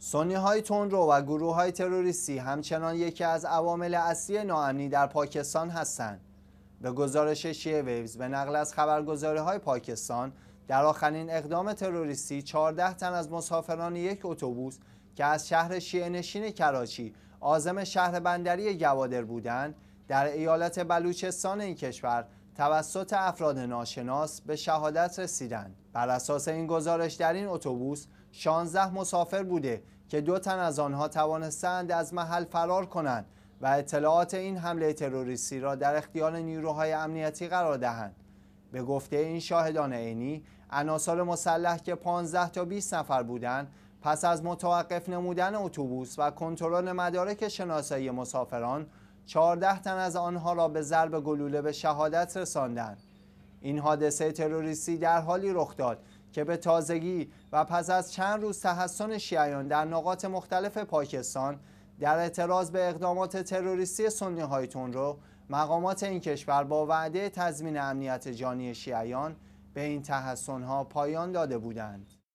سنی های تونرو و گروه های تروریستی همچنان یکی از عوامل اصلی ناامنی در پاکستان هستند. به گزارش شیه ویوز به نقل از خبرگزاری های پاکستان در آخرین اقدام تروریستی 14 تن از مسافران یک اتوبوس که از شهر شیعه نشین کراچی عازم شهر بندری گوادر بودند در ایالت بلوچستان این کشور توسط افراد ناشناس به شهادت رسیدند بر اساس این گزارش در این اتوبوس 16 مسافر بوده که دو تن از آنها توانستند از محل فرار کنند و اطلاعات این حمله تروریستی را در اختیار نیروهای امنیتی قرار دهند به گفته این شاهدان عینی عناصر مسلح که 15 تا 20 نفر بودند پس از متوقف نمودن اتوبوس و کنترل مدارک شناسایی مسافران چهارده تن از آنها را به ضرب گلوله به شهادت رساندند این حادثه تروریستی در حالی رخ داد که به تازگی و پس از چند روز تحسن شیعیان در نقاط مختلف پاکستان در اعتراض به اقدامات تروریستی سنی های رو مقامات این کشور با وعده تضمین امنیت جانی شیعیان به این تحسن ها پایان داده بودند